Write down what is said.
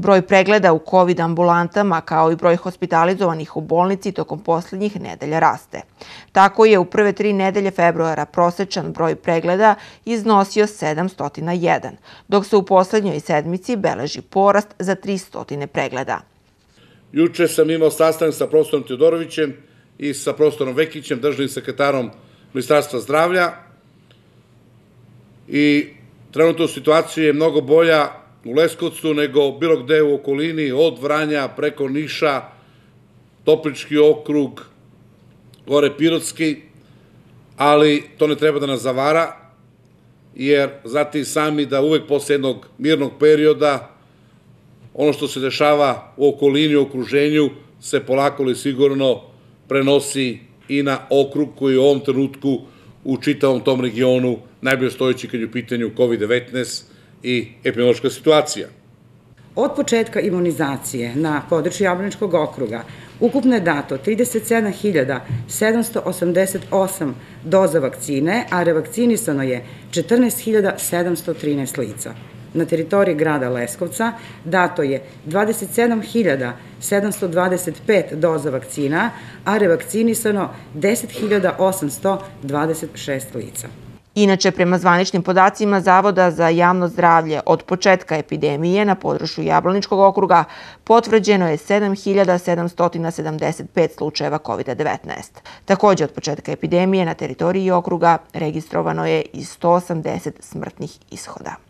Broj pregleda u COVID ambulantama kao i broj hospitalizovanih u bolnici tokom poslednjih nedelja raste. Tako je u prve tri nedelje februara prosečan broj pregleda iznosio 701, dok se u poslednjoj sedmici beleži porast za 300 pregleda. Juče sam imao sastanak sa profesorom Teodorovićem i sa profesorom Vekićem, državnim sekretarom Ministarstva zdravlja i trenutno situacija je mnogo bolja u Leskovcu, nego bilo gde u okolini, od Vranja preko Niša, Toplički okrug, gore Pirotski, ali to ne treba da nas zavara, jer zati sami da uvek posle jednog mirnog perioda ono što se dešava u okolini, u okruženju, se polako li sigurno prenosi i na okrug koji u ovom trenutku u čitavom tom regionu najbolje stojeći kad je u pitanju COVID-19, i epidemiološka situacija. Od početka imunizacije na području Jablaničkog okruga ukupno je dato 37.788 doza vakcine, a revakcinisano je 14.713 lica. Na teritoriji grada Leskovca dato je 27.725 doza vakcina, a revakcinisano 10.826 lica. Inače, prema zvaničnim podacima Zavoda za javno zdravlje, od početka epidemije na području Jablaničkog okruga potvrđeno je 7775 slučajeva COVID-19. Takođe, od početka epidemije na teritoriji okruga registrovano je i 180 smrtnih ishoda.